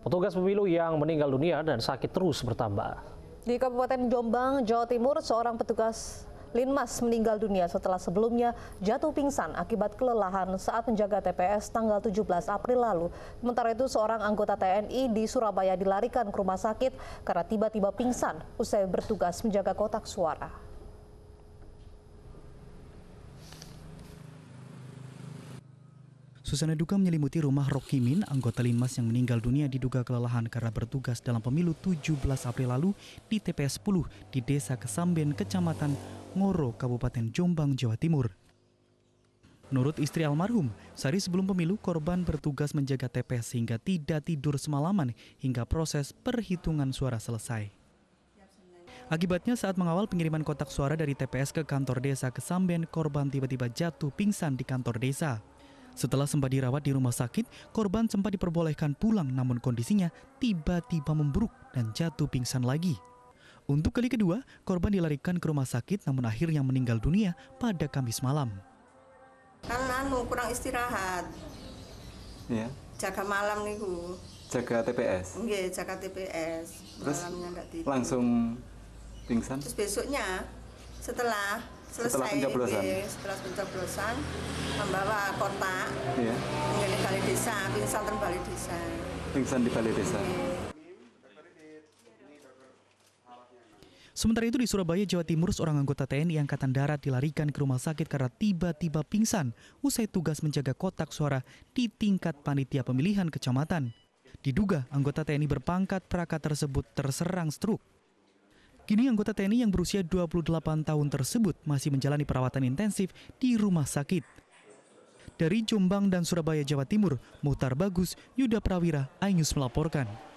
Petugas pemilu yang meninggal dunia dan sakit terus bertambah. Di Kabupaten Jombang, Jawa Timur, seorang petugas Linmas meninggal dunia setelah sebelumnya jatuh pingsan akibat kelelahan saat menjaga TPS tanggal 17 April lalu. Sementara itu seorang anggota TNI di Surabaya dilarikan ke rumah sakit karena tiba-tiba pingsan usai bertugas menjaga kotak suara. Susana duka menyelimuti rumah Rokimin, anggota Linmas yang meninggal dunia diduga kelelahan karena bertugas dalam pemilu 17 April lalu di TPS 10 di Desa Kesamben, Kecamatan Ngoro, Kabupaten Jombang, Jawa Timur. Menurut istri almarhum, sehari sebelum pemilu korban bertugas menjaga TPS sehingga tidak tidur semalaman hingga proses perhitungan suara selesai. Akibatnya saat mengawal pengiriman kotak suara dari TPS ke kantor desa Kesamben, korban tiba-tiba jatuh pingsan di kantor desa. Setelah sempat dirawat di rumah sakit, korban sempat diperbolehkan pulang namun kondisinya tiba-tiba memburuk dan jatuh pingsan lagi. Untuk kali kedua, korban dilarikan ke rumah sakit namun akhirnya meninggal dunia pada Kamis malam. karena anu kurang istirahat. Iya. Jaga malam nih bu Jaga TPS. Nggih, jaga TPS. Terus malamnya tidur. Langsung pingsan. Terus besoknya setelah selesai setelah pencoblosan, di, iya, setelah pencoblosan membawa kotak yeah. balai desa pingsan di balai desa pingsan di balai desa Sementara itu di Surabaya, Jawa Timur, seorang anggota TNI Angkatan Darat dilarikan ke rumah sakit karena tiba-tiba pingsan usai tugas menjaga kotak suara di tingkat panitia pemilihan kecamatan. Diduga anggota TNI berpangkat perakat tersebut terserang stroke. Kini anggota TNI yang berusia 28 tahun tersebut masih menjalani perawatan intensif di rumah sakit. Dari Jombang dan Surabaya, Jawa Timur, Muhtar Bagus, Yuda Prawira, Ainyus melaporkan.